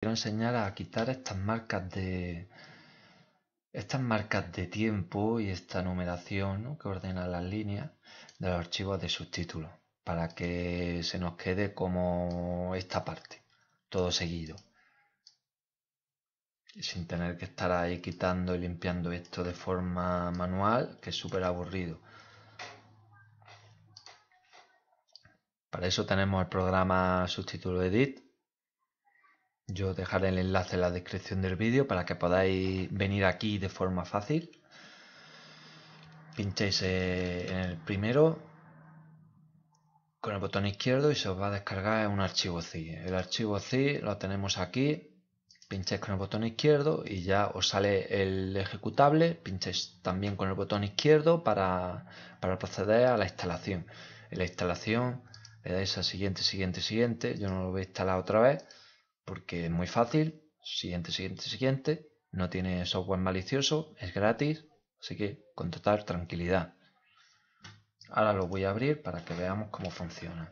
quiero enseñar a quitar estas marcas de estas marcas de tiempo y esta numeración que ordena las líneas de los archivos de subtítulos para que se nos quede como esta parte todo seguido sin tener que estar ahí quitando y limpiando esto de forma manual que es súper aburrido para eso tenemos el programa subtítulo edit yo dejaré el enlace en la descripción del vídeo para que podáis venir aquí de forma fácil. Pincháis eh, en el primero con el botón izquierdo y se os va a descargar un archivo zip. El archivo zip lo tenemos aquí. Pincháis con el botón izquierdo y ya os sale el ejecutable. Pincháis también con el botón izquierdo para, para proceder a la instalación. En la instalación le dais a siguiente, siguiente, siguiente. Yo no lo voy a instalar otra vez porque es muy fácil, siguiente, siguiente, siguiente, no tiene software malicioso, es gratis, así que con total tranquilidad. Ahora lo voy a abrir para que veamos cómo funciona.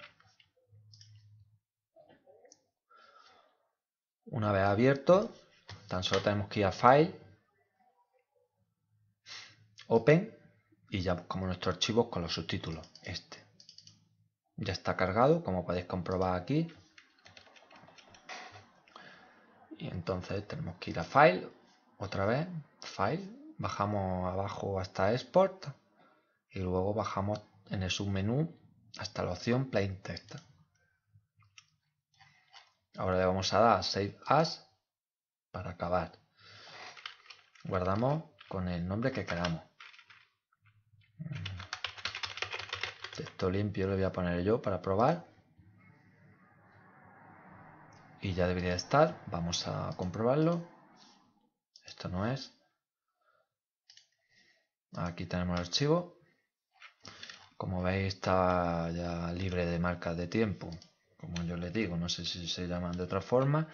Una vez abierto, tan solo tenemos que ir a File, Open y ya como nuestro archivo con los subtítulos. Este ya está cargado, como podéis comprobar aquí. Y entonces tenemos que ir a File, otra vez, File, bajamos abajo hasta Export y luego bajamos en el submenú hasta la opción Plain Text. Ahora le vamos a dar Save As para acabar. Guardamos con el nombre que queramos. Texto limpio le voy a poner yo para probar y ya debería estar. Vamos a comprobarlo. Esto no es. Aquí tenemos el archivo. Como veis está ya libre de marcas de tiempo. Como yo les digo, no sé si se llaman de otra forma.